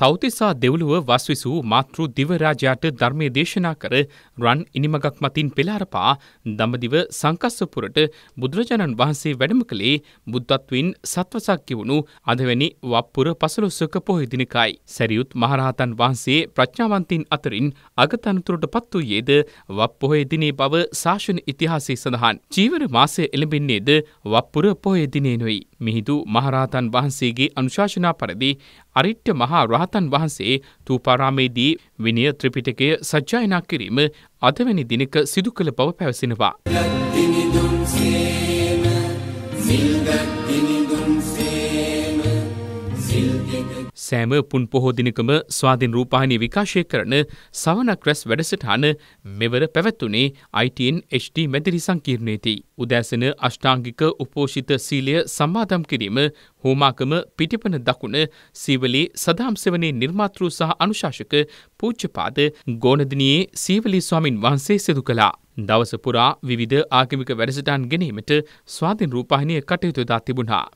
තෞතිසා දෙව්ලුව වස්විසූ මාතෘ දිවරාජයාට ධර්මය දේශනා කර රන් ඉනිමගක් මතින් පෙලාරපා දඹදිව සංකස්සපුරට බුදුරජාණන් වහන්සේ වැඩම කළේ බුද්ධත්වයින් සත්වසක්්‍ය වුණු අදවැනි වප්පුර පසලොස්සක පොහෙදිනකයි. සැරියුත් මහරහතන් වහන්සේ ප්‍රඥාවන්තින් අතරින් අගතනතුරට පත් වූයේද වප්පොහෙදිනේ බව ශාසන ඉතිහාසේ සඳහන්. ජීවර මාසය එළඹෙන්නේද වප්පුර පොහෙදිනේනොයි. මිහිදු මහරහතන් වහන්සේගේ අනුශාසනා පරදි අරිට්ඨ මහා රහතන් වහන්සේ තූපාරාමේදී විනය ත්‍රිපිටකය සජ්ජායනා කිරීම අදවැනි දිනක සිදු කළ බව පැවසෙනවා. සිල්ගත්තිනිදුන් සේම සිල්ගත්තිනිදුන් සේම සෑම පුන් පොහෝ දිනකම ස්වාධීන රූපවාහිනිය විකාශය කරන සවනක් රැස් වැඩසටහන මෙවර පැවැත්වුණේ ITN HD මැදිරි සංකීර්ණයේදී. උදෑසන අෂ්ටාංගික උපෝෂිත සීලය සම්මාදම් කිරීම හෝමාකම පිටිපන දකුණ සීවලී සදාම් සෙවනේ නිර්මාතෘ සහ අනුශාසක පූජ්‍යපාද ගෝනදිනියේ සීවලී ස්වාමින් වහන්සේ සිදු කළා. දවස පුරා විවිධ ආගමික වැඩසටහන් ගැනීමට ස්වාධීන රූපවාහිනිය කටයුතු දා තිබුණා.